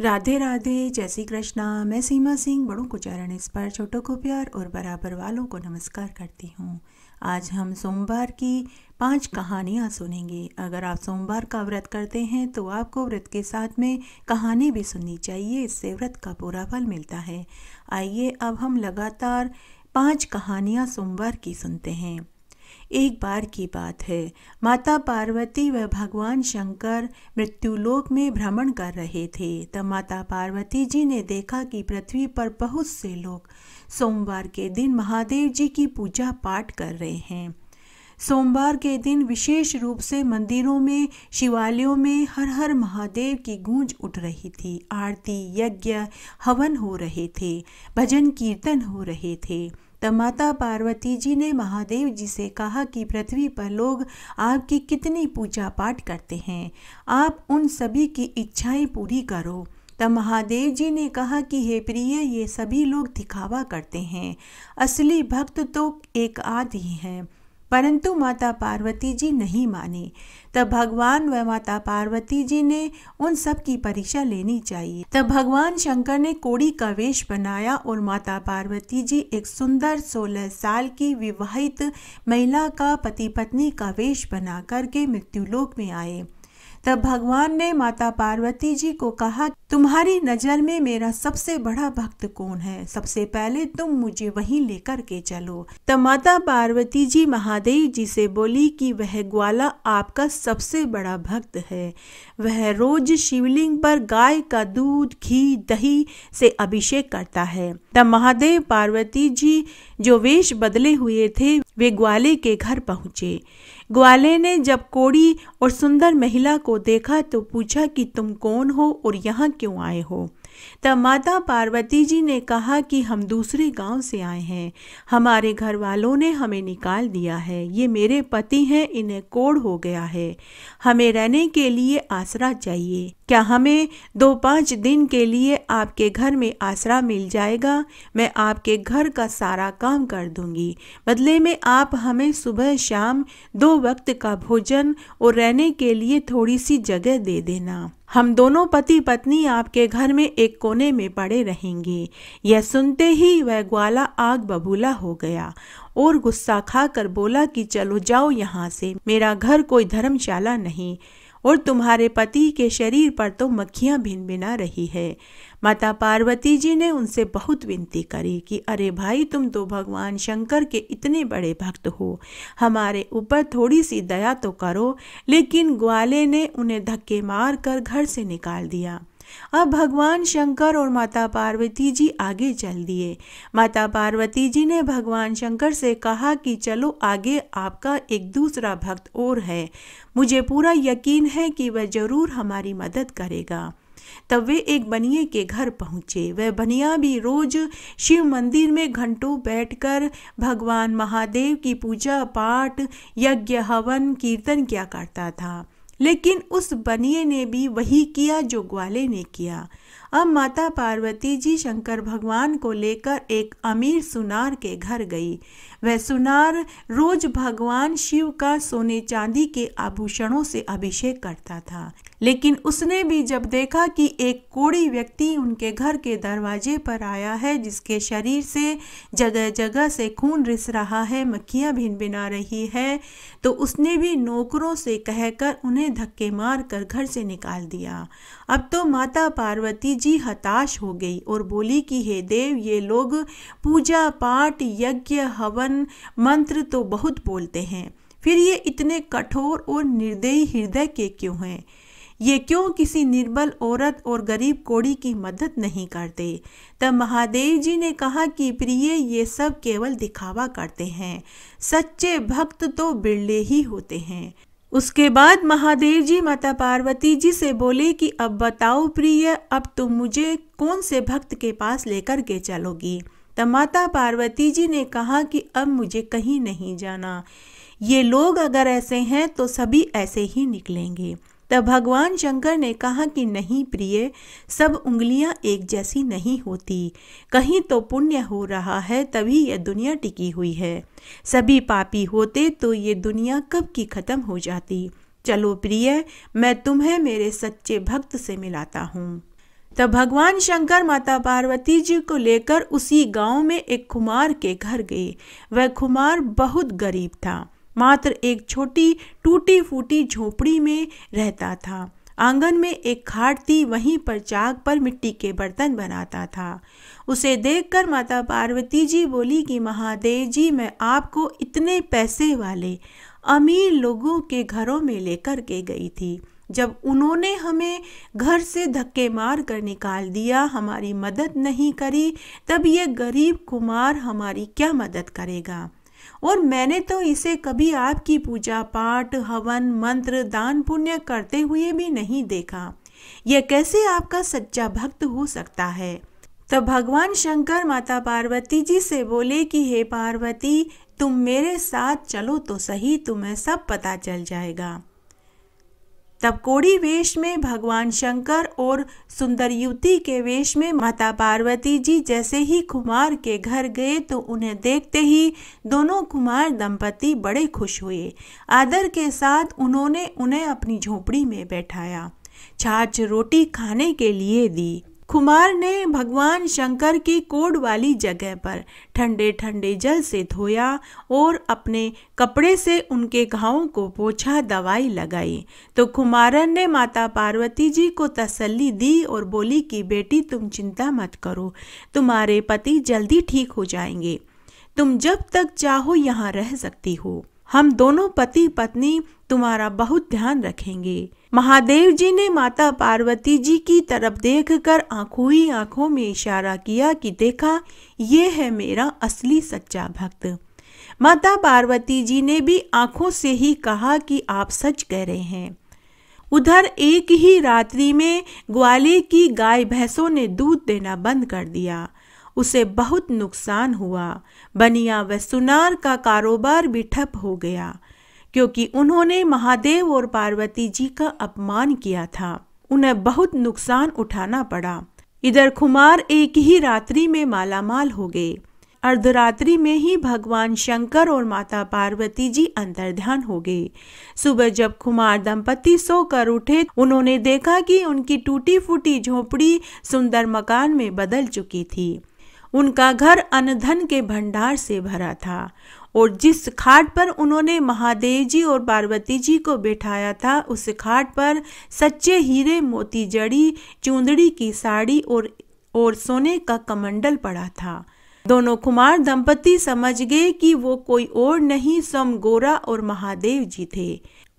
राधे राधे जय श्री कृष्णा मैं सीमा सिंह बड़ों को चरण इस पर छोटों को प्यार और बराबर वालों को नमस्कार करती हूँ आज हम सोमवार की पांच कहानियाँ सुनेंगे अगर आप सोमवार का व्रत करते हैं तो आपको व्रत के साथ में कहानी भी सुननी चाहिए इससे व्रत का पूरा फल मिलता है आइए अब हम लगातार पांच कहानियाँ सोमवार की सुनते हैं एक बार की बात है माता पार्वती व भगवान शंकर मृत्युलोक में भ्रमण कर रहे थे तब माता पार्वती जी ने देखा कि पृथ्वी पर बहुत से लोग सोमवार के दिन महादेव जी की पूजा पाठ कर रहे हैं सोमवार के दिन विशेष रूप से मंदिरों में शिवालयों में हर हर महादेव की गूंज उठ रही थी आरती यज्ञ हवन हो रहे थे भजन कीर्तन हो रहे थे तब माता पार्वती जी ने महादेव जी से कहा कि पृथ्वी पर लोग आपकी कितनी पूजा पाठ करते हैं आप उन सभी की इच्छाएं पूरी करो तब महादेव जी ने कहा कि हे प्रिय ये सभी लोग दिखावा करते हैं असली भक्त तो एक आदि ही हैं परंतु माता पार्वती जी नहीं माने तब भगवान व माता पार्वती जी ने उन सब की परीक्षा लेनी चाहिए तब भगवान शंकर ने कोड़ी का वेश बनाया और माता पार्वती जी एक सुंदर 16 साल की विवाहित महिला का पति पत्नी का वेश बना करके मृत्यु लोक में आए तब भगवान ने माता पार्वती जी को कहा तुम्हारी नज़र में मेरा सबसे बड़ा भक्त कौन है सबसे पहले तुम मुझे वहीं लेकर के चलो तब माता पार्वती जी महादेव जी से बोली कि वह ग्वाला आपका सबसे बड़ा भक्त है वह रोज शिवलिंग पर गाय का दूध घी दही से अभिषेक करता है तब महादेव पार्वती जी जो वेश बदले हुए थे वे ग्वाले के घर पहुँचे ग्वाले ने जब कोड़ी और सुंदर महिला को देखा तो पूछा कि तुम कौन हो और यहाँ क्यों आए हो तब माता पार्वती जी ने कहा कि हम दूसरे गांव से आए हैं हमारे घर वालों ने हमें निकाल दिया है ये मेरे पति हैं इन्हें कोड़ हो गया है हमें रहने के लिए आसरा चाहिए क्या हमें दो पाँच दिन के लिए आपके घर में आसरा मिल जाएगा मैं आपके घर का सारा काम कर दूंगी बदले में आप हमें सुबह शाम दो वक्त का भोजन और रहने के लिए थोड़ी सी जगह दे देना हम दोनों पति पत्नी आपके घर में एक कोने में पड़े रहेंगे यह सुनते ही वह ग्वाला आग बबूला हो गया और गुस्सा खाकर बोला कि चलो जाओ यहाँ से मेरा घर कोई धर्मशाला नहीं और तुम्हारे पति के शरीर पर तो मक्खियाँ भिन भिना रही है माता पार्वती जी ने उनसे बहुत विनती करी कि अरे भाई तुम तो भगवान शंकर के इतने बड़े भक्त हो हमारे ऊपर थोड़ी सी दया तो करो लेकिन ग्वाले ने उन्हें धक्के मार कर घर से निकाल दिया अब भगवान शंकर और माता पार्वती जी आगे चल दिए माता पार्वती जी ने भगवान शंकर से कहा कि चलो आगे आपका एक दूसरा भक्त और है मुझे पूरा यकीन है कि वह जरूर हमारी मदद करेगा तब वे एक बनिए के घर पहुंचे वह बनिया भी रोज शिव मंदिर में घंटों बैठकर भगवान महादेव की पूजा पाठ यज्ञ हवन कीर्तन किया करता था लेकिन उस बनिए ने भी वही किया जो ग्वाले ने किया अब माता पार्वती जी शंकर भगवान को लेकर एक अमीर सुनार के घर गई वह सुनार रोज भगवान शिव का सोने चांदी के आभूषणों से अभिषेक करता था लेकिन उसने भी जब देखा कि एक कोड़ी व्यक्ति उनके घर के दरवाजे पर आया है जिसके शरीर से जगह जगह से खून रिस रहा है मक्खियाँ भिन भिना रही है तो उसने भी नौकरों से कहकर उन्हें धक्के मार कर घर से निकाल दिया अब तो माता पार्वती जी हताश हो गई और बोली कि हे देव ये लोग पूजा पाठ यज्ञ हवन मंत्र तो बहुत बोलते हैं फिर ये इतने कठोर और निर्दयी हृदय के क्यों हैं ये क्यों किसी निर्बल औरत और गरीब कोड़ी की मदद नहीं करते तब महादेव जी ने कहा कि प्रिय ये सब केवल दिखावा करते हैं सच्चे भक्त तो बिरले ही होते हैं उसके बाद महादेव जी माता पार्वती जी से बोले कि अब बताओ प्रिय अब तुम मुझे कौन से भक्त के पास लेकर के चलोगी तब माता पार्वती जी ने कहा कि अब मुझे कहीं नहीं जाना ये लोग अगर ऐसे हैं तो सभी ऐसे ही निकलेंगे तब भगवान शंकर ने कहा कि नहीं प्रिय सब उंगलियां एक जैसी नहीं होती कहीं तो पुण्य हो रहा है तभी यह दुनिया टिकी हुई है सभी पापी होते तो ये दुनिया कब की ख़त्म हो जाती चलो प्रिय मैं तुम्हें मेरे सच्चे भक्त से मिलाता हूँ तब भगवान शंकर माता पार्वती जी को लेकर उसी गांव में एक खुमार के घर गए वह खुमार बहुत गरीब था मात्र एक छोटी टूटी फूटी झोपड़ी में रहता था आंगन में एक खाट थी वहीं पर चाक पर मिट्टी के बर्तन बनाता था उसे देखकर माता पार्वती जी बोली कि महादेव जी मैं आपको इतने पैसे वाले अमीर लोगों के घरों में लेकर के गई थी जब उन्होंने हमें घर से धक्के मार कर निकाल दिया हमारी मदद नहीं करी तब ये गरीब कुमार हमारी क्या मदद करेगा और मैंने तो इसे कभी आपकी पूजा पाठ हवन मंत्र दान पुण्य करते हुए भी नहीं देखा यह कैसे आपका सच्चा भक्त हो सकता है तब भगवान शंकर माता पार्वती जी से बोले कि हे पार्वती तुम मेरे साथ चलो तो सही तुम्हें सब पता चल जाएगा तब कोड़ी वेश में भगवान शंकर और सुंदर युवती के वेश में माता पार्वती जी जैसे ही कुमार के घर गए तो उन्हें देखते ही दोनों कुमार दंपति बड़े खुश हुए आदर के साथ उन्होंने उन्हें अपनी झोपड़ी में बैठाया छाछ रोटी खाने के लिए दी कुमार ने भगवान शंकर की कोड वाली जगह पर ठंडे ठंडे जल से धोया और अपने कपड़े से उनके घावों को पोछा दवाई लगाई तो कुमारन ने माता पार्वती जी को तसल्ली दी और बोली कि बेटी तुम चिंता मत करो तुम्हारे पति जल्दी ठीक हो जाएंगे तुम जब तक चाहो यहाँ रह सकती हो हम दोनों पति पत्नी तुम्हारा बहुत ध्यान रखेंगे महादेव जी ने माता पार्वती जी की तरफ देखकर आंखों ही आंखों में इशारा किया कि देखा ये है मेरा असली सच्चा भक्त माता पार्वती जी ने भी आंखों से ही कहा कि आप सच कह रहे हैं उधर एक ही रात्रि में ग्वाले की गाय भैंसों ने दूध देना बंद कर दिया उसे बहुत नुकसान हुआ बनिया व सुनार का कारोबार भी ठप हो गया क्योंकि उन्होंने महादेव और पार्वती जी का अपमान किया था उन्हें बहुत नुकसान उठाना पड़ा इधर खुमार एक ही रात्रि में मालामाल हो गए अर्धरात्रि में ही भगवान शंकर और माता पार्वती जी अंतर्ध्यान हो गए सुबह जब कुमार दंपति सोकर उठे उन्होंने देखा कि उनकी टूटी फूटी झोपड़ी सुंदर मकान में बदल चुकी थी उनका घर अनधन के भंडार से भरा था और जिस खाट पर उन्होंने महादेव जी और पार्वती जी को बैठाया था उस खाट पर सच्चे हीरे मोती जड़ी चूंदड़ी की साड़ी और और सोने का कमंडल पड़ा था दोनों कुमार दंपति समझ गए कि वो कोई और नहीं सम गोरा और महादेव जी थे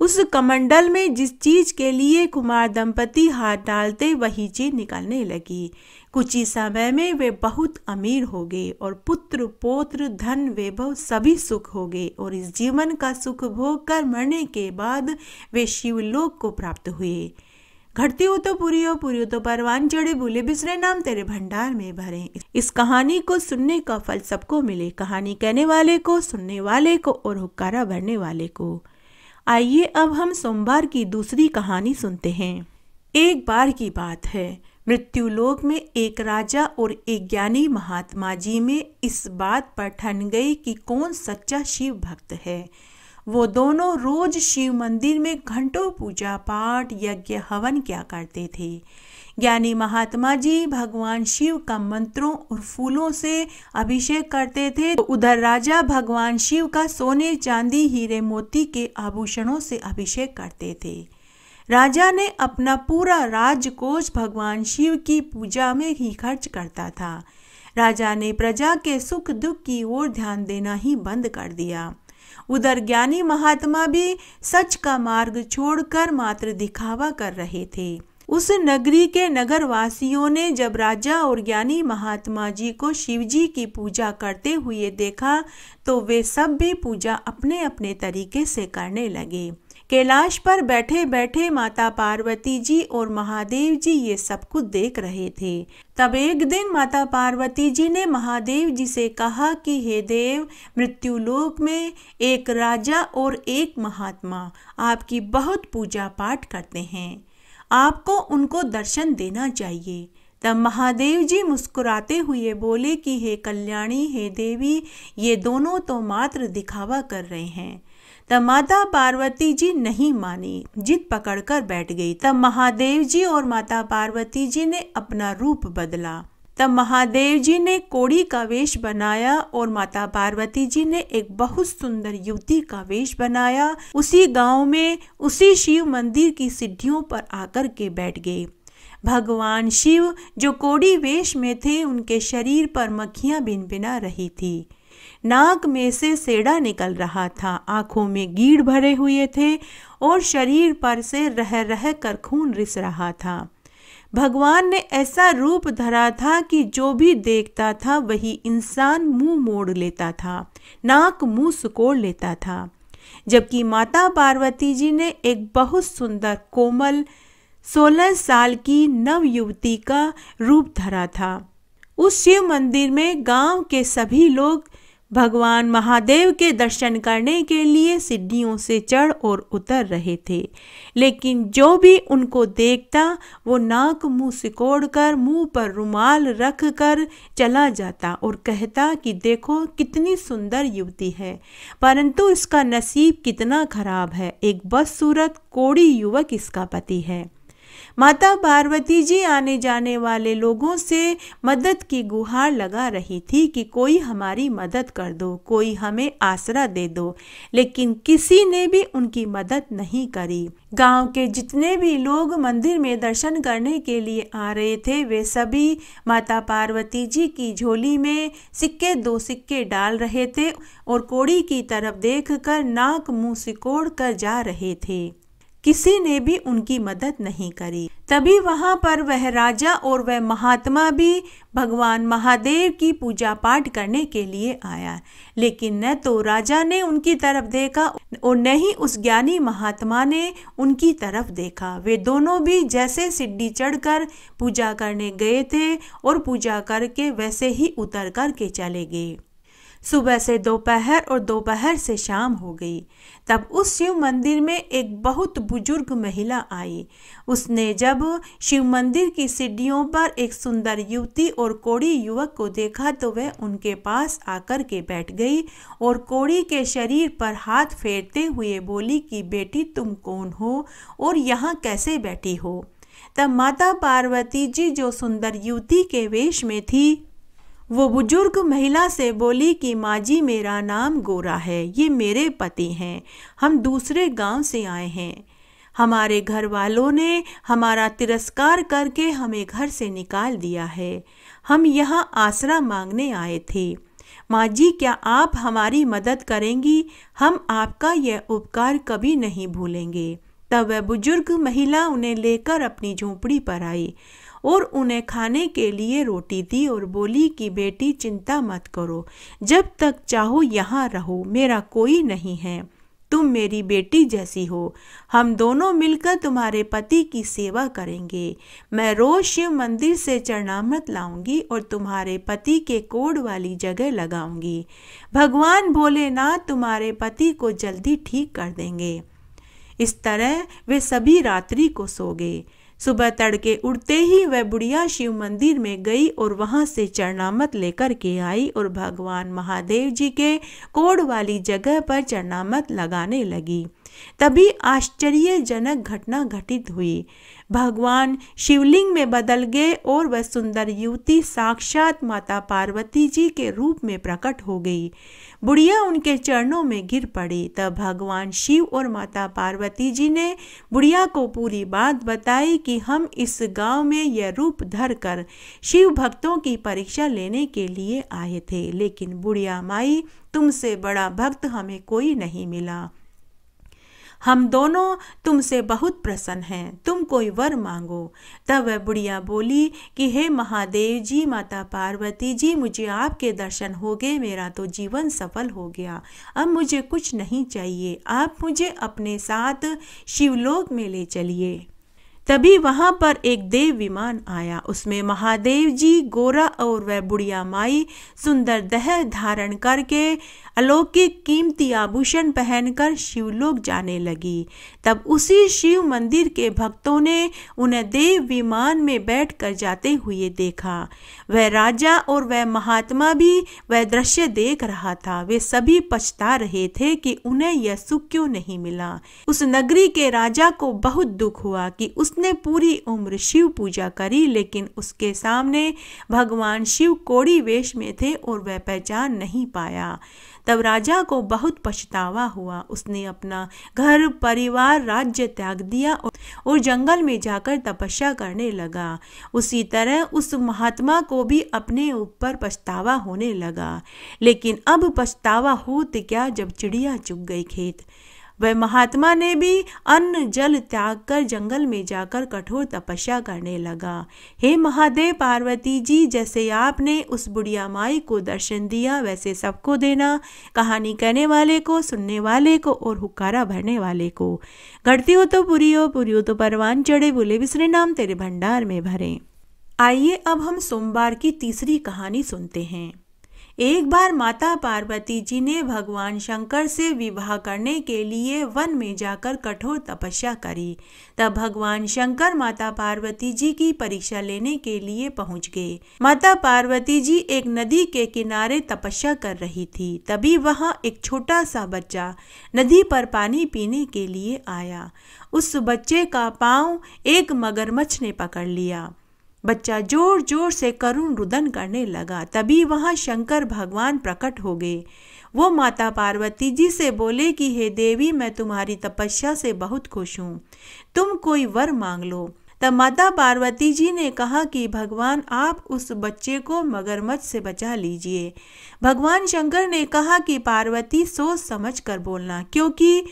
उस कमंडल में जिस चीज के लिए कुमार दंपति हाथ डालते वही चीज निकलने लगी कुछ ही समय में वे बहुत अमीर हो गए और पुत्र पोत्र धन वैभव सभी सुख हो गए और इस जीवन का सुख भोग कर मरने के बाद वे शिवलोक को प्राप्त हुए घटती हो तो पूरी हो पूरी हो तो परवान चढ़े बोले बिसरे नाम तेरे भंडार में भरे इस कहानी को सुनने का फल सबको मिले कहानी कहने वाले को सुनने वाले को और हुक्कारा भरने वाले को आइए अब हम सोमवार की दूसरी कहानी सुनते हैं एक बार की बात है मृत्युलोक में एक राजा और एक ज्ञानी महात्मा जी में इस बात पर ठन गई कि कौन सच्चा शिव भक्त है वो दोनों रोज शिव मंदिर में घंटों पूजा पाठ यज्ञ हवन क्या करते थे ज्ञानी महात्मा जी भगवान शिव का मंत्रों और फूलों से अभिषेक करते थे तो उधर राजा भगवान शिव का सोने चांदी हीरे मोती के आभूषणों से अभिषेक करते थे राजा ने अपना पूरा राजकोष भगवान शिव की पूजा में ही खर्च करता था राजा ने प्रजा के सुख दुख की ओर ध्यान देना ही बंद कर दिया उधर ज्ञानी महात्मा भी सच का मार्ग छोड़कर मात्र दिखावा कर रहे थे उस नगरी के नगरवासियों ने जब राजा और ज्ञानी महात्मा जी को शिवजी की पूजा करते हुए देखा तो वे सब भी पूजा अपने अपने तरीके से करने लगे कैलाश पर बैठे बैठे माता पार्वती जी और महादेव जी ये सब कुछ देख रहे थे तब एक दिन माता पार्वती जी ने महादेव जी से कहा कि हे देव मृत्यु लोक में एक राजा और एक महात्मा आपकी बहुत पूजा पाठ करते हैं आपको उनको दर्शन देना चाहिए तब महादेव जी मुस्कुराते हुए बोले कि हे कल्याणी हे देवी ये दोनों तो मात्र दिखावा कर रहे हैं तब माता पार्वती जी नहीं मानी जिद पकड़कर बैठ गई तब महादेव जी और माता पार्वती जी ने अपना रूप बदला तब महादेव जी ने कोड़ी का वेश बनाया और माता पार्वती जी ने एक बहुत सुंदर युवती का वेश बनाया उसी गांव में उसी शिव मंदिर की सिद्धियों पर आकर के बैठ गए भगवान शिव जो कोड़ी वेश में थे उनके शरीर पर मक्खियां बिन बिना रही थी नाक में से सेड़ा निकल रहा था आंखों में गीड़ भरे हुए थे और शरीर पर से रह रह कर खून रिस रहा था भगवान ने ऐसा रूप धरा था कि जो भी देखता था वही इंसान मुंह मोड़ लेता था नाक मुंह सुकोड़ लेता था जबकि माता पार्वती जी ने एक बहुत सुंदर कोमल सोलह साल की नव युवती का रूप धरा था उस शिव मंदिर में गांव के सभी लोग भगवान महादेव के दर्शन करने के लिए सीढ़ियों से चढ़ और उतर रहे थे लेकिन जो भी उनको देखता वो नाक मुंह सिकोड़ कर मुँह पर रुमाल रख कर चला जाता और कहता कि देखो कितनी सुंदर युवती है परंतु इसका नसीब कितना खराब है एक बदसूरत कोड़ी युवक इसका पति है माता पार्वती जी आने जाने वाले लोगों से मदद की गुहार लगा रही थी कि कोई हमारी मदद कर दो कोई हमें आसरा दे दो लेकिन किसी ने भी उनकी मदद नहीं करी गांव के जितने भी लोग मंदिर में दर्शन करने के लिए आ रहे थे वे सभी माता पार्वती जी की झोली में सिक्के दो सिक्के डाल रहे थे और कोड़ी की तरफ देखकर नाक मुंह सिकोड़ कर जा रहे थे किसी ने भी उनकी मदद नहीं करी तभी वहां पर वह राजा और वह महात्मा भी भगवान महादेव की पूजा पाठ करने के लिए आया लेकिन न तो राजा ने उनकी तरफ देखा और न ही उस ज्ञानी महात्मा ने उनकी तरफ देखा वे दोनों भी जैसे सिड्डी चढ़कर पूजा करने गए थे और पूजा करके वैसे ही उतर करके चले गए सुबह से दोपहर और दोपहर से शाम हो गई तब उस शिव मंदिर में एक बहुत बुजुर्ग महिला आई उसने जब शिव मंदिर की सीढ़ियों पर एक सुंदर युवती और कोड़ी युवक को देखा तो वह उनके पास आकर के बैठ गई और कोड़ी के शरीर पर हाथ फेरते हुए बोली कि बेटी तुम कौन हो और यहाँ कैसे बैठी हो तब माता पार्वती जी जो सुंदर युवती के वेश में थी वो बुजुर्ग महिला से बोली कि माँ जी मेरा नाम गोरा है ये मेरे पति हैं हम दूसरे गांव से आए हैं हमारे घर वालों ने हमारा तिरस्कार करके हमें घर से निकाल दिया है हम यहाँ आसरा मांगने आए थे माँ जी क्या आप हमारी मदद करेंगी हम आपका यह उपकार कभी नहीं भूलेंगे तब वह बुजुर्ग महिला उन्हें लेकर अपनी झोपड़ी पर आई और उन्हें खाने के लिए रोटी दी और बोली कि बेटी चिंता मत करो जब तक चाहो यहाँ रहो मेरा कोई नहीं है तुम मेरी बेटी जैसी हो हम दोनों मिलकर तुम्हारे पति की सेवा करेंगे मैं रोज शिव मंदिर से चरणामृत लाऊंगी और तुम्हारे पति के कोड वाली जगह लगाऊंगी भगवान भोलेनाथ तुम्हारे पति को जल्दी ठीक कर देंगे इस तरह वे सभी रात्रि को सो गए सुबह तड़के उड़ते ही वह बुढ़िया शिव मंदिर में गई और वहां से चरणामत लेकर के आई और भगवान महादेव जी के कोड वाली जगह पर चरणामत लगाने लगी तभी आश्चर्यजनक घटना घटित हुई भगवान शिवलिंग में बदल गए और वह सुंदर युवती साक्षात माता पार्वती जी के रूप में प्रकट हो गई बुढ़िया उनके चरणों में गिर पड़ी तब भगवान शिव और माता पार्वती जी ने बुढ़िया को पूरी बात बताई कि हम इस गांव में यह रूप धर कर शिव भक्तों की परीक्षा लेने के लिए आए थे लेकिन बुढ़िया माई तुमसे बड़ा भक्त हमें कोई नहीं मिला हम दोनों तुमसे बहुत प्रसन्न हैं तुम कोई वर मांगो तब वह बुढ़िया बोली कि हे महादेव जी माता पार्वती जी मुझे आपके दर्शन हो गए मेरा तो जीवन सफल हो गया अब मुझे कुछ नहीं चाहिए आप मुझे अपने साथ शिवलोक में ले चलिए तभी वहां पर एक देव विमान आया उसमें महादेव जी गोरा और वह बुढ़िया माई सुंदर दह धारण करके अलौकिक कीमती आभूषण पहनकर शिवलोक जाने लगी तब उसी शिव मंदिर के भक्तों ने उन्हें देव विमान में बैठकर जाते हुए देखा वह राजा और वह महात्मा भी वह दृश्य देख रहा था वे सभी पछता रहे थे कि उन्हें यह सुख क्यों नहीं मिला उस नगरी के राजा को बहुत दुख हुआ कि उसने पूरी उम्र शिव पूजा करी लेकिन उसके सामने भगवान शिव कोड़ी वेश में थे और वह पहचान नहीं पाया तब राजा को बहुत पछतावा हुआ उसने अपना घर परिवार राज्य त्याग दिया और जंगल में जाकर तपस्या करने लगा उसी तरह उस महात्मा को भी अपने ऊपर पछतावा होने लगा लेकिन अब पछतावा होते क्या जब चिड़िया चुग गई खेत वह महात्मा ने भी अन्न जल त्याग कर जंगल में जाकर कठोर तपस्या करने लगा हे महादेव पार्वती जी जैसे आपने उस बुढ़िया माई को दर्शन दिया वैसे सबको देना कहानी कहने वाले को सुनने वाले को और हुक्कारा भरने वाले को घटती हो तो पूरी हो पूरी हो तो परवान चढ़े बोले विसरे नाम तेरे भंडार में भरे आइए अब हम सोमवार की तीसरी कहानी सुनते हैं एक बार माता पार्वती जी ने भगवान शंकर से विवाह करने के लिए वन में जाकर कठोर तपस्या करी तब भगवान शंकर माता पार्वती जी की परीक्षा लेने के लिए पहुंच गए माता पार्वती जी एक नदी के किनारे तपस्या कर रही थी तभी वहां एक छोटा सा बच्चा नदी पर पानी पीने के लिए आया उस बच्चे का पांव एक मगरमच्छ ने पकड़ लिया बच्चा जोर जोर से करुण रुदन करने लगा तभी वहाँ शंकर भगवान प्रकट हो गए वो माता पार्वती जी से बोले कि हे देवी मैं तुम्हारी तपस्या से बहुत खुश हूँ तुम कोई वर मांग लो तब माता पार्वती जी ने कहा कि भगवान आप उस बच्चे को मगरमच्छ से बचा लीजिए भगवान शंकर ने कहा कि पार्वती सोच समझ कर बोलना क्योंकि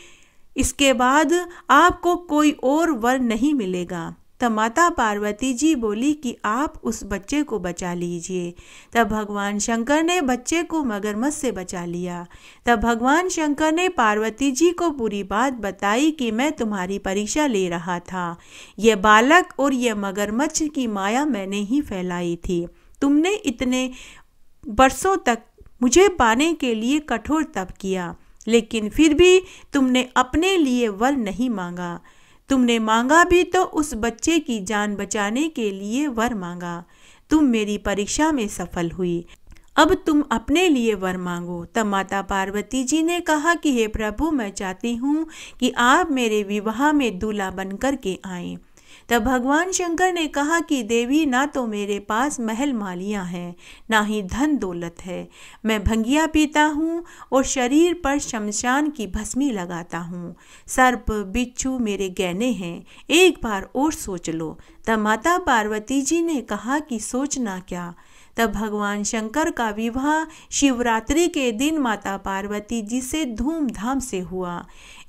इसके बाद आपको कोई और वर नहीं मिलेगा तब माता पार्वती जी बोली कि आप उस बच्चे को बचा लीजिए तब भगवान शंकर ने बच्चे को मगरमच्छ से बचा लिया तब भगवान शंकर ने पार्वती जी को पूरी बात बताई कि मैं तुम्हारी परीक्षा ले रहा था यह बालक और यह मगरमच्छ की माया मैंने ही फैलाई थी तुमने इतने बरसों तक मुझे पाने के लिए कठोर तप किया लेकिन फिर भी तुमने अपने लिए वर नहीं मांगा तुमने मांगा भी तो उस बच्चे की जान बचाने के लिए वर मांगा तुम मेरी परीक्षा में सफल हुई अब तुम अपने लिए वर मांगो तब माता पार्वती जी ने कहा कि हे प्रभु मैं चाहती हूँ कि आप मेरे विवाह में दूल्हा बनकर के आएं तब भगवान शंकर ने कहा कि देवी ना तो मेरे पास महल मालियाँ हैं ना ही धन दौलत है मैं भंगिया पीता हूँ और शरीर पर शमशान की भस्मी लगाता हूँ सर्प बिच्छू मेरे गहने हैं एक बार और सोच लो तब माता पार्वती जी ने कहा कि सोचना क्या तब भगवान शंकर का विवाह शिवरात्रि के दिन माता पार्वती जी से धूमधाम से हुआ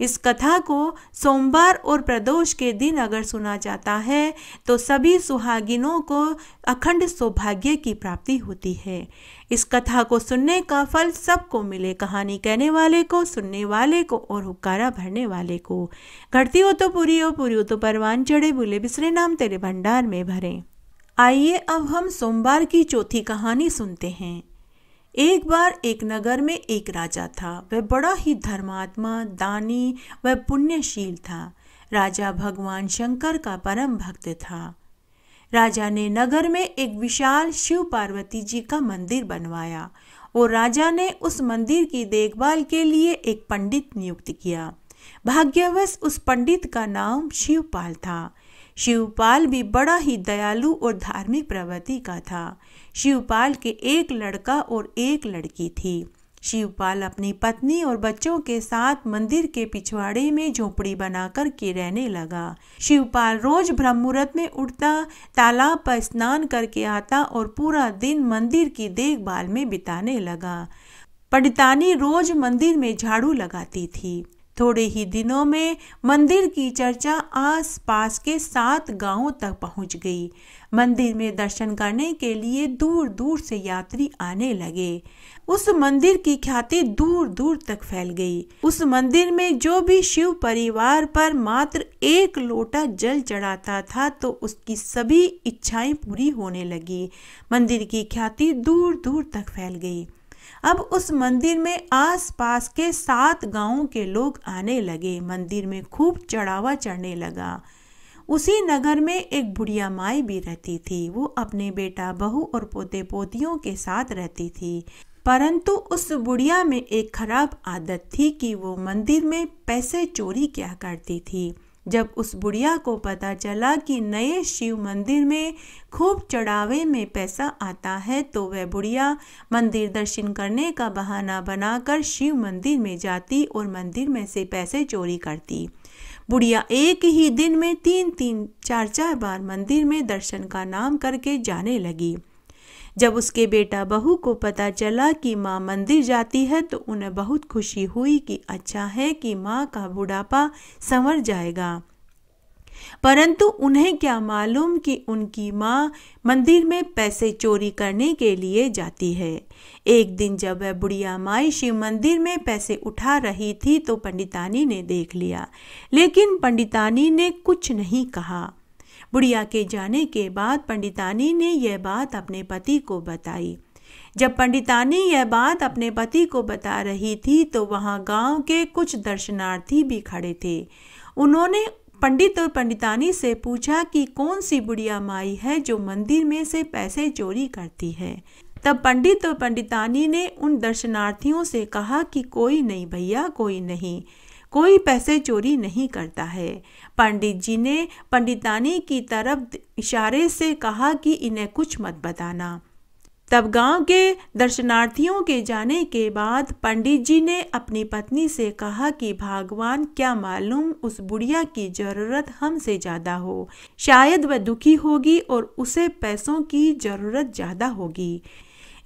इस कथा को सोमवार और प्रदोष के दिन अगर सुना जाता है तो सभी सुहागिनों को अखंड सौभाग्य की प्राप्ति होती है इस कथा को सुनने का फल सबको मिले कहानी कहने वाले को सुनने वाले को और हुक्कारा भरने वाले को घटती हो तो पूरी हो पूरी हो तो परवान चढ़े बुले बिसरे नाम तेरे भंडार में भरें आइए अब हम सोमवार की चौथी कहानी सुनते हैं एक बार एक नगर में एक राजा था वह बड़ा ही धर्मात्मा दानी व पुण्यशील था राजा भगवान शंकर का परम भक्त था राजा ने नगर में एक विशाल शिव पार्वती जी का मंदिर बनवाया और राजा ने उस मंदिर की देखभाल के लिए एक पंडित नियुक्त किया भाग्यवश उस पंडित का नाम शिवपाल था शिवपाल भी बड़ा ही दयालु और धार्मिक प्रवृत्ति का था शिवपाल के एक लड़का और एक लड़की थी शिवपाल अपनी पत्नी और बच्चों के साथ मंदिर के पिछवाड़े में झोपड़ी बनाकर के रहने लगा शिवपाल रोज मुहूर्त में उठता तालाब पर स्नान करके आता और पूरा दिन मंदिर की देखभाल में बिताने लगा पंडितानी रोज मंदिर में झाड़ू लगाती थी थोड़े ही दिनों में मंदिर की चर्चा आसपास के सात गांवों तक पहुंच गई मंदिर में दर्शन करने के लिए दूर दूर से यात्री आने लगे उस मंदिर की ख्याति दूर दूर तक फैल गई उस मंदिर में जो भी शिव परिवार पर मात्र एक लोटा जल चढ़ाता था तो उसकी सभी इच्छाएं पूरी होने लगी मंदिर की ख्याति दूर दूर तक फैल गई अब उस मंदिर में आसपास के सात गांवों के लोग आने लगे मंदिर में खूब चढ़ावा चढ़ने लगा उसी नगर में एक बुढ़िया माई भी रहती थी वो अपने बेटा बहू और पोते पोतियों के साथ रहती थी परंतु उस बुढ़िया में एक खराब आदत थी कि वो मंदिर में पैसे चोरी क्या करती थी जब उस बुढ़िया को पता चला कि नए शिव मंदिर में खूब चढ़ावे में पैसा आता है तो वह बुढ़िया मंदिर दर्शन करने का बहाना बनाकर शिव मंदिर में जाती और मंदिर में से पैसे चोरी करती बुढ़िया एक ही दिन में तीन तीन चार चार बार मंदिर में दर्शन का नाम करके जाने लगी जब उसके बेटा बहू को पता चला कि माँ मंदिर जाती है तो उन्हें बहुत खुशी हुई कि अच्छा है कि माँ का बुढ़ापा संवर जाएगा परंतु उन्हें क्या मालूम कि उनकी माँ मंदिर में पैसे चोरी करने के लिए जाती है एक दिन जब वह बुढ़िया माई शिव मंदिर में पैसे उठा रही थी तो पंडितानी ने देख लिया लेकिन पंडितानी ने कुछ नहीं कहा बुढ़िया के जाने के बाद पंडितानी ने यह बात अपने पति को बताई जब पंडितानी यह बात अपने पति को बता रही थी तो वहाँ गांव के कुछ दर्शनार्थी भी खड़े थे उन्होंने पंडित और पंडितानी से पूछा कि कौन सी बुढ़िया माई है जो मंदिर में से पैसे चोरी करती है तब पंडित और पंडितानी ने उन दर्शनार्थियों से कहा कि कोई नहीं भैया कोई नहीं कोई पैसे चोरी नहीं करता है पंडित जी ने पंडितानी की तरफ इशारे से कहा कि इन्हें कुछ मत बताना तब गांव के दर्शनार्थियों के जाने के बाद पंडित जी ने अपनी पत्नी से कहा कि भगवान क्या मालूम उस बुढ़िया की जरूरत हमसे ज़्यादा हो शायद वह दुखी होगी और उसे पैसों की जरूरत ज़्यादा होगी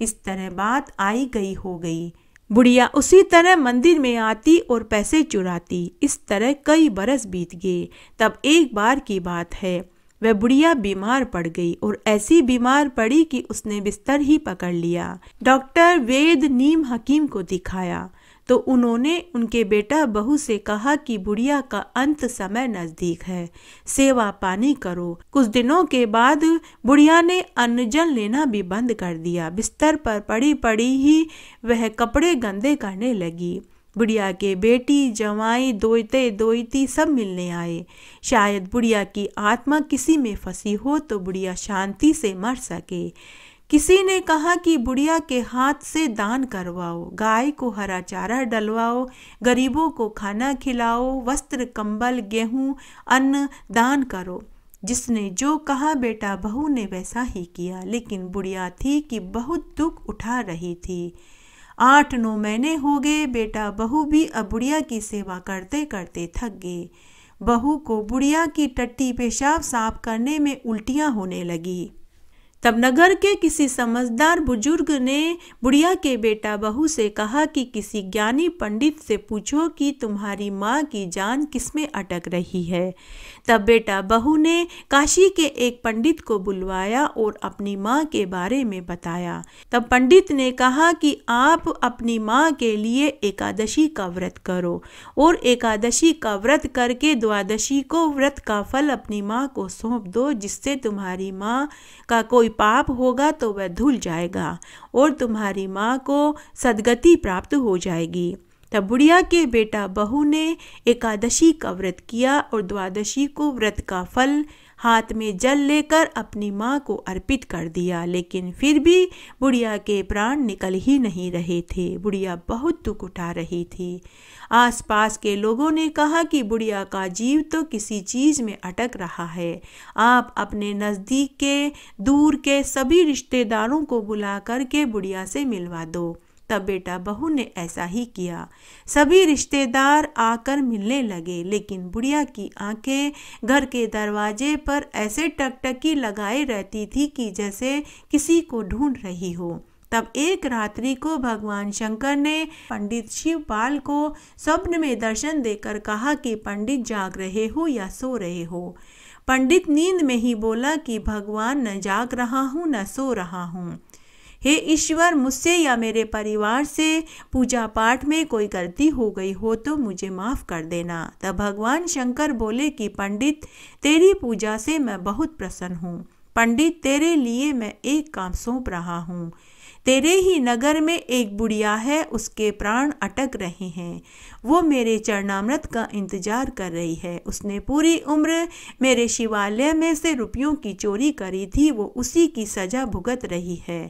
इस तरह बात आई गई हो गई बुढ़िया उसी तरह मंदिर में आती और पैसे चुराती इस तरह कई बरस बीत गए तब एक बार की बात है वह बुढ़िया बीमार पड़ गई और ऐसी बीमार पड़ी कि उसने बिस्तर ही पकड़ लिया डॉक्टर वेद नीम हकीम को दिखाया तो उन्होंने उनके बेटा बहू से कहा कि बुढ़िया का अंत समय नज़दीक है सेवा पानी करो कुछ दिनों के बाद बुढ़िया ने जल लेना भी बंद कर दिया बिस्तर पर पड़ी पड़ी ही वह कपड़े गंदे करने लगी बुढ़िया के बेटी जवाई दोते दोती सब मिलने आए शायद बुढ़िया की आत्मा किसी में फंसी हो तो बुढ़िया शांति से मर सके किसी ने कहा कि बुढ़िया के हाथ से दान करवाओ गाय को हरा चारा डलवाओ गरीबों को खाना खिलाओ वस्त्र कंबल गेहूं अन्न दान करो जिसने जो कहा बेटा बहू ने वैसा ही किया लेकिन बुढ़िया थी कि बहुत दुख उठा रही थी आठ नौ महीने हो गए बेटा बहू भी अब बुढ़िया की सेवा करते करते थक गए बहू को बुढ़िया की टट्टी पेशाब साफ करने में उल्टियां होने लगी तब नगर के किसी समझदार बुजुर्ग ने बुढ़िया के बेटा बहू से कहा कि किसी ज्ञानी पंडित से पूछो कि तुम्हारी माँ की जान किसमें अटक रही है तब बेटा बहू ने काशी के एक पंडित को बुलवाया और अपनी माँ के बारे में बताया तब पंडित ने कहा कि आप अपनी माँ के लिए एकादशी का व्रत करो और एकादशी का व्रत करके द्वादशी को व्रत का फल अपनी माँ को सौंप दो जिससे तुम्हारी माँ का कोई पाप होगा तो वह धुल जाएगा और तुम्हारी माँ को सदगति प्राप्त हो जाएगी तब बुढ़िया के बेटा बहू ने एकादशी का व्रत किया और द्वादशी को व्रत का फल हाथ में जल लेकर अपनी माँ को अर्पित कर दिया लेकिन फिर भी बुढ़िया के प्राण निकल ही नहीं रहे थे बुढ़िया बहुत दुख उठा रही थी आसपास के लोगों ने कहा कि बुढ़िया का जीव तो किसी चीज़ में अटक रहा है आप अपने नज़दीक के दूर के सभी रिश्तेदारों को बुला करके बुढ़िया से मिलवा दो तब बेटा बहू ने ऐसा ही किया सभी रिश्तेदार आकर मिलने लगे लेकिन बुढ़िया की आंखें घर के दरवाजे पर ऐसे टकटकी लगाए रहती थी कि जैसे किसी को ढूंढ रही हो तब एक रात्रि को भगवान शंकर ने पंडित शिवपाल को स्वप्न में दर्शन देकर कहा कि पंडित जाग रहे हो या सो रहे हो पंडित नींद में ही बोला कि भगवान न जाग रहा हूँ न सो रहा हूँ हे ईश्वर मुझसे या मेरे परिवार से पूजा पाठ में कोई गलती हो गई हो तो मुझे माफ़ कर देना तब भगवान शंकर बोले कि पंडित तेरी पूजा से मैं बहुत प्रसन्न हूँ पंडित तेरे लिए मैं एक काम सौंप रहा हूँ तेरे ही नगर में एक बुढ़िया है उसके प्राण अटक रहे हैं वो मेरे चरणामृत का इंतजार कर रही है उसने पूरी उम्र मेरे शिवालय में से रुपयों की चोरी करी थी वो उसी की सजा भुगत रही है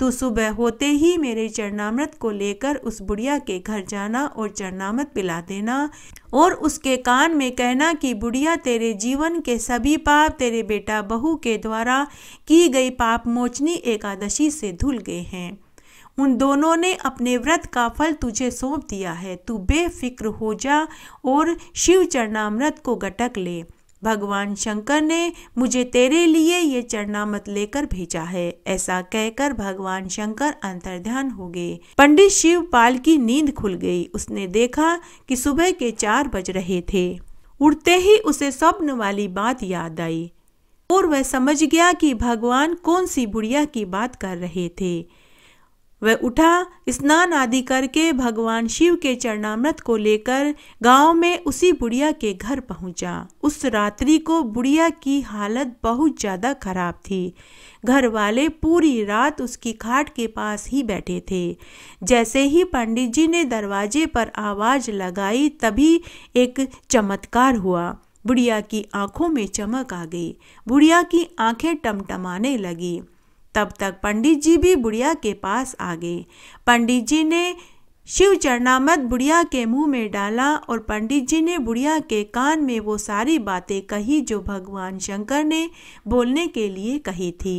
तो सुबह होते ही मेरे चरणामृत को लेकर उस बुढ़िया के घर जाना और चरणामृत पिला देना और उसके कान में कहना कि बुढ़िया तेरे जीवन के सभी पाप तेरे बेटा बहू के द्वारा की गई पाप मोचनी एकादशी से धुल गए हैं उन दोनों ने अपने व्रत का फल तुझे सौंप दिया है तू बेफिक्र हो जा और शिव चरणामृत को गटक ले भगवान शंकर ने मुझे तेरे लिए ये चरणामत लेकर भेजा है ऐसा कहकर भगवान शंकर अंतर्ध्यान हो गए पंडित शिव पाल की नींद खुल गई उसने देखा कि सुबह के चार बज रहे थे उड़ते ही उसे स्वप्न वाली बात याद आई और वह समझ गया कि भगवान कौन सी बुढ़िया की बात कर रहे थे वह उठा स्नान आदि करके भगवान शिव के चरणामृत को लेकर गांव में उसी बुढ़िया के घर पहुंचा उस रात्रि को बुढ़िया की हालत बहुत ज़्यादा खराब थी घर वाले पूरी रात उसकी खाट के पास ही बैठे थे जैसे ही पंडित जी ने दरवाजे पर आवाज़ लगाई तभी एक चमत्कार हुआ बुढ़िया की आंखों में चमक आ गई बुढ़िया की आंखें टमटमाने लगी तब तक पंडित जी भी बुढ़िया के पास आ गए पंडित जी ने शिव चरणामत बुढ़िया के मुंह में डाला और पंडित जी ने बुढ़िया के कान में वो सारी बातें कही जो भगवान शंकर ने बोलने के लिए कही थी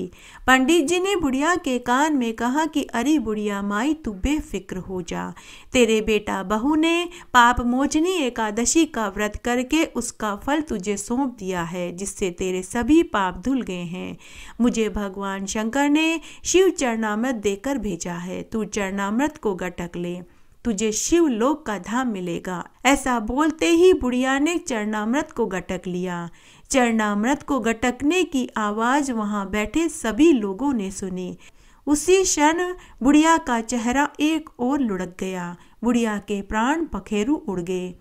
पंडित जी ने बुढ़िया के कान में कहा कि अरे बुढ़िया माई तू बेफिक्र हो जा तेरे बेटा बहू ने पाप मोचनी एकादशी का व्रत करके उसका फल तुझे सौंप दिया है जिससे तेरे सभी पाप धुल गए हैं मुझे भगवान शंकर ने शिव चरणामृत देकर भेजा है तू चरणामृत को गटक ले तुझे शिवलोक का धाम मिलेगा ऐसा बोलते ही बुढ़िया ने चरणामृत को गटक लिया चरणामृत को गटकने की आवाज वहां बैठे सभी लोगों ने सुनी उसी क्षण बुढ़िया का चेहरा एक और लुढ़क गया बुढ़िया के प्राण पखेरु उड़ गए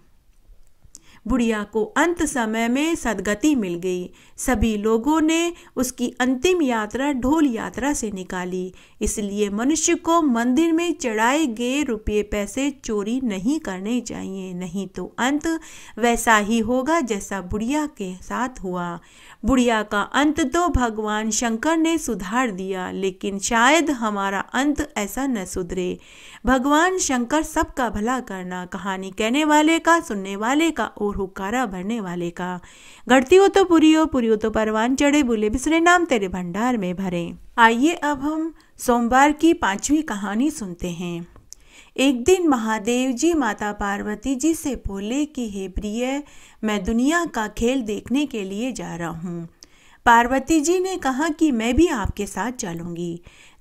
बुढ़िया को अंत समय में सदगति मिल गई सभी लोगों ने उसकी अंतिम यात्रा ढोल यात्रा से निकाली इसलिए मनुष्य को मंदिर में चढ़ाए गए रुपये पैसे चोरी नहीं करने चाहिए नहीं तो अंत वैसा ही होगा जैसा बुढ़िया के साथ हुआ बुढ़िया का अंत तो भगवान शंकर ने सुधार दिया लेकिन शायद हमारा अंत ऐसा न सुधरे भगवान शंकर सबका भला करना कहानी कहने वाले का सुनने वाले का और और हुकारा भरने वाले का घटती हो तो पुरी हो पुरी हो तो परवान चढ़े बोले बिसरे नाम तेरे भंडार में भरे आइए अब हम सोमवार की पांचवी कहानी सुनते हैं एक दिन महादेव जी माता पार्वती जी से बोले कि हे प्रिय मैं दुनिया का खेल देखने के लिए जा रहा हूँ पार्वती जी ने कहा कि मैं भी आपके साथ चलूंगी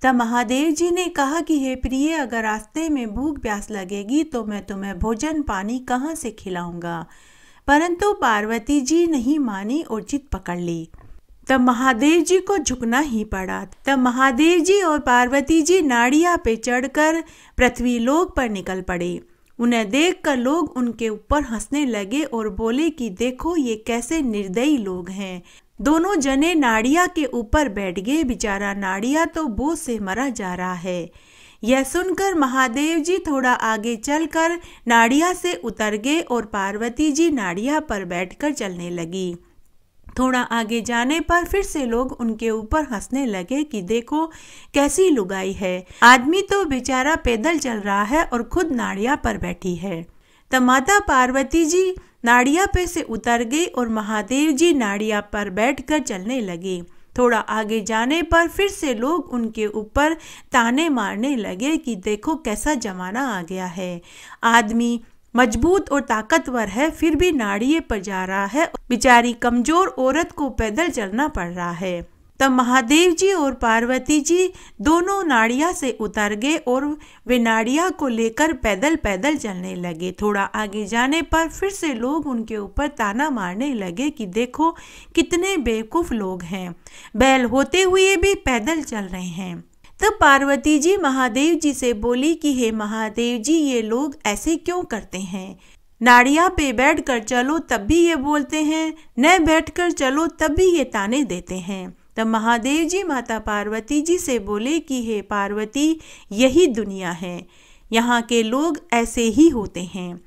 तब महादेव जी ने कहा कि हे प्रिय अगर रास्ते में भूख प्यास लगेगी तो मैं तुम्हें भोजन पानी कहाँ से खिलाऊंगा परंतु पार्वती जी नहीं मानी और जिद पकड़ ली तब महादेव जी को झुकना ही पड़ा तब महादेव जी और पार्वती जी नाड़िया पे चढ़कर पृथ्वी लोक पर निकल पड़े उन्हें देखकर लोग उनके ऊपर हंसने लगे और बोले कि देखो ये कैसे निर्दयी लोग हैं दोनों जने नाड़िया के ऊपर बैठ गए बेचारा नाड़िया तो बोझ से मरा जा रहा है यह सुनकर महादेव जी थोड़ा आगे चलकर नाड़िया से उतर गए और पार्वती जी नाड़िया पर बैठकर चलने लगी थोड़ा आगे जाने पर फिर से लोग उनके ऊपर हंसने लगे कि देखो कैसी लुगाई है आदमी तो बेचारा पैदल चल रहा है और खुद नाड़िया पर बैठी है तो माता पार्वती जी नाड़िया पे से उतर गई और महादेव जी नाड़िया पर बैठकर चलने लगे थोड़ा आगे जाने पर फिर से लोग उनके ऊपर ताने मारने लगे कि देखो कैसा जमाना आ गया है आदमी मजबूत और ताकतवर है फिर भी नाड़िए पर जा रहा है बेचारी कमजोर औरत को पैदल चलना पड़ रहा है तब महादेव जी और पार्वती जी दोनों नाड़िया से उतर गए और वे नाड़िया को लेकर पैदल पैदल चलने लगे थोड़ा आगे जाने पर फिर से लोग उनके ऊपर ताना मारने लगे कि देखो कितने बेवकूफ़ लोग हैं बैल होते हुए भी पैदल चल रहे हैं तब पार्वती जी महादेव जी से बोली कि हे महादेव जी ये लोग ऐसे क्यों करते हैं नाड़िया पे बैठ कर चलो तब भी ये बोलते हैं न बैठ कर चलो तब भी ये ताने देते हैं तब महादेव जी माता पार्वती जी से बोले कि हे पार्वती यही दुनिया है यहाँ के लोग ऐसे ही होते हैं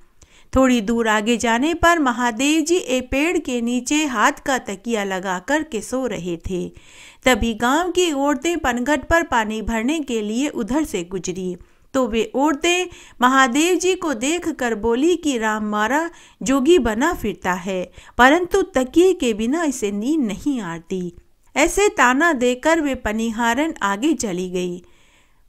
थोड़ी दूर आगे जाने पर महादेव जी एक पेड़ के नीचे हाथ का तकिया लगा कर के सो रहे थे तभी गांव की औरतें पनघट पर पानी भरने के लिए उधर से गुजरी तो वे औरतें महादेव जी को देख कर बोली कि राम मारा जोगी बना फिरता है परंतु तकिए के बिना इसे नींद नहीं आती ऐसे ताना देकर वे पनिहारन आगे चली गई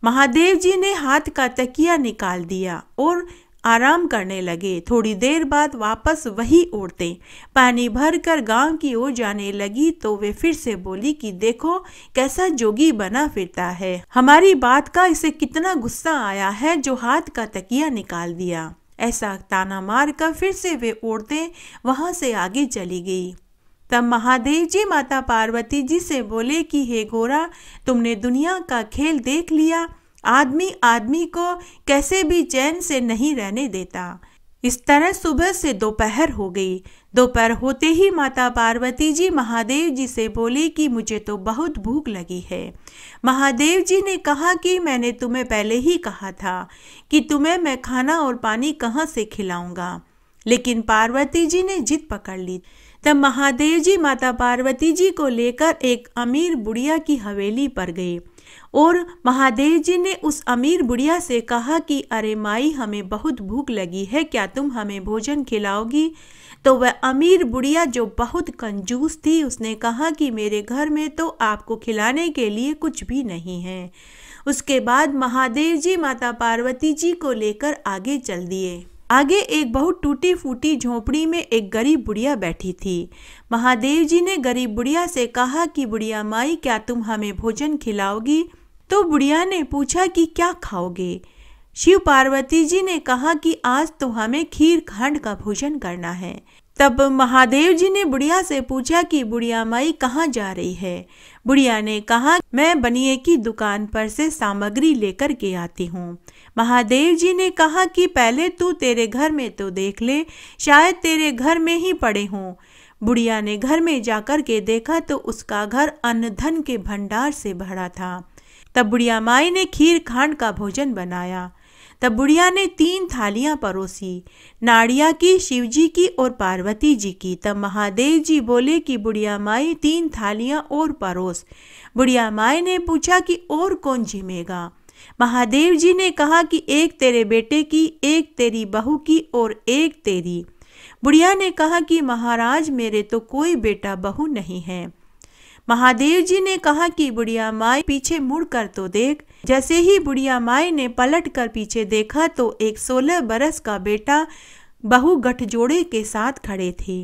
महादेव जी ने हाथ का तकिया निकाल दिया और आराम करने लगे थोड़ी देर बाद वापस वही ओढ़ते पानी भर कर गाँव की ओर जाने लगी तो वे फिर से बोली कि देखो कैसा जोगी बना फिरता है हमारी बात का इसे कितना गुस्सा आया है जो हाथ का तकिया निकाल दिया ऐसा ताना मार कर फिर से वे ओढ़ते वहाँ से आगे चली गई तब महादेव जी माता पार्वती जी से बोले कि हे गोरा तुमने दुनिया का खेल देख लिया आदमी आदमी को कैसे भी चैन से नहीं रहने देता इस तरह सुबह से दोपहर हो गई दोपहर होते ही माता पार्वती जी महादेव जी से बोली कि मुझे तो बहुत भूख लगी है महादेव जी ने कहा कि मैंने तुम्हें पहले ही कहा था कि तुम्हें मैं खाना और पानी कहाँ से खिलाऊंगा लेकिन पार्वती जी ने जिद पकड़ ली तब महादेव जी माता पार्वती जी को लेकर एक अमीर बुढ़िया की हवेली पर गए और महादेव जी ने उस अमीर बुढ़िया से कहा कि अरे माई हमें बहुत भूख लगी है क्या तुम हमें भोजन खिलाओगी तो वह अमीर बुढ़िया जो बहुत कंजूस थी उसने कहा कि मेरे घर में तो आपको खिलाने के लिए कुछ भी नहीं है उसके बाद महादेव जी माता पार्वती जी को लेकर आगे चल दिए आगे एक बहुत टूटी फूटी झोपड़ी में एक गरीब बुढ़िया बैठी थी महादेव जी ने गरीब बुढ़िया से कहा कि बुढ़िया माई क्या तुम हमें भोजन खिलाओगी तो बुढ़िया ने पूछा कि क्या खाओगे शिव पार्वती जी ने कहा कि आज तो हमें खीर खंड का भोजन करना है तब महादेव जी ने बुढ़िया से पूछा कि बुढ़िया माई कहाँ जा रही है बुढ़िया ने कहा मैं बनिए की दुकान पर से सामग्री लेकर के आती हूँ महादेव जी ने कहा कि पहले तू तेरे घर में तो देख ले शायद तेरे घर में ही पड़े हों बुढ़िया ने घर में जाकर के देखा तो उसका घर अन्न धन के भंडार से भरा था तब बुढ़िया माई ने खीर खांड का भोजन बनाया तब बुढ़िया ने तीन थालियां परोसी नाड़िया की शिवजी की और पार्वती जी की तब महादेव जी बोले कि बुढ़िया माई तीन थालियां और परोस बुढ़िया माई ने पूछा कि और कौन झिमेगा महादेव जी ने कहा कि एक तेरे बेटे की एक तेरी बहू की और एक तेरी बुढ़िया ने कहा कि महाराज मेरे तो कोई बेटा बहू नहीं है महादेव जी ने कहा कि बुढ़िया माई पीछे मुड़ कर तो देख जैसे ही बुढ़िया माई ने पलट कर पीछे देखा तो एक सोलह बरस का बेटा बहु गठजोड़े के साथ खड़े थे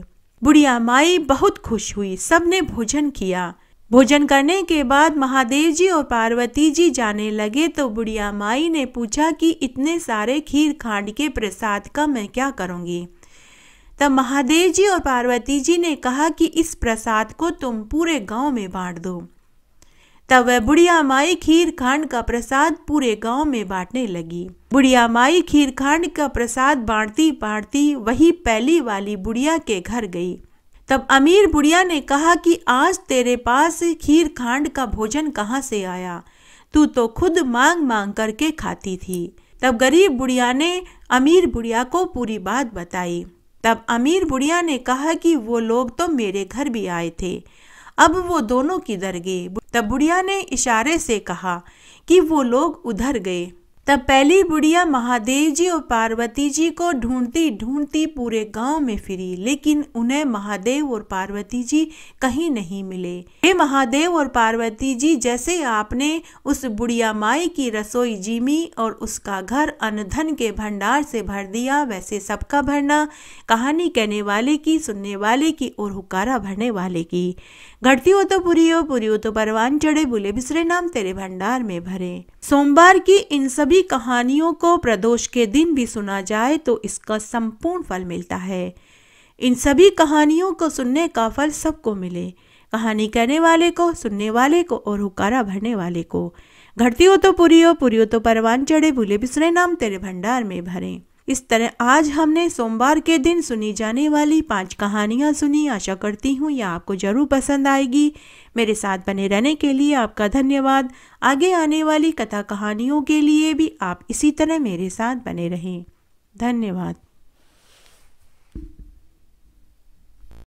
बुढ़िया माई बहुत खुश हुई सबने भोजन किया भोजन करने के बाद महादेव जी और पार्वती जी जाने लगे तो बुढ़िया माई ने पूछा कि इतने सारे खीर खांड के प्रसाद का मैं क्या करूँगी तब महादेव जी और पार्वती जी ने कहा कि इस प्रसाद को तुम पूरे गांव में बांट दो तब वह बुढ़िया माई खीर खांड का प्रसाद पूरे गांव में बांटने लगी बुढ़िया माई खीर खांड का प्रसाद बांटती बांटती वही पहली वाली बुढ़िया के घर गई तब अमीर बुढ़िया ने कहा कि आज तेरे पास खीर खांड का भोजन कहाँ से आया तू तो खुद मांग मांग करके खाती थी तब गरीब बुढ़िया ने अमीर बुढ़िया को पूरी बात बताई तब अमीर बुढ़िया ने कहा कि वो लोग तो मेरे घर भी आए थे अब वो दोनों किधर गए तब बुढ़िया ने इशारे से कहा कि वो लोग उधर गए तब पहली बुढ़िया महादेव जी और पार्वती जी को ढूंढती ढूंढती पूरे गांव में फिरी लेकिन उन्हें महादेव और पार्वती जी कहीं नहीं मिले हे महादेव और पार्वती जी जैसे आपने उस बुढ़िया माई की रसोई जीमी और उसका घर अनधन के भंडार से भर दिया वैसे सबका भरना कहानी कहने वाले की सुनने वाले की और हुकारा भरने वाले की घटती हो तो पूरी हो पूरी हो तो परवान चढ़े बुले बिसरे नाम तेरे भंडार में भरे सोमवार की इन सब सभी कहानियों को प्रदोष के दिन भी सुना जाए तो इसका संपूर्ण फल मिलता है इन सभी कहानियों को सुनने का फल सबको मिले कहानी कहने वाले को सुनने वाले को और हुकारा भरने वाले को घटती हो तो पुरी हो पुरी हो तो परवान चढ़े भूले बिसरे नाम तेरे भंडार में भरें इस तरह आज हमने सोमवार के दिन सुनी जाने वाली पांच कहानियां सुनी आशा करती हूँ यह आपको जरूर पसंद आएगी मेरे साथ बने रहने के लिए आपका धन्यवाद आगे आने वाली कथा कहानियों के लिए भी आप इसी तरह मेरे साथ बने रहें धन्यवाद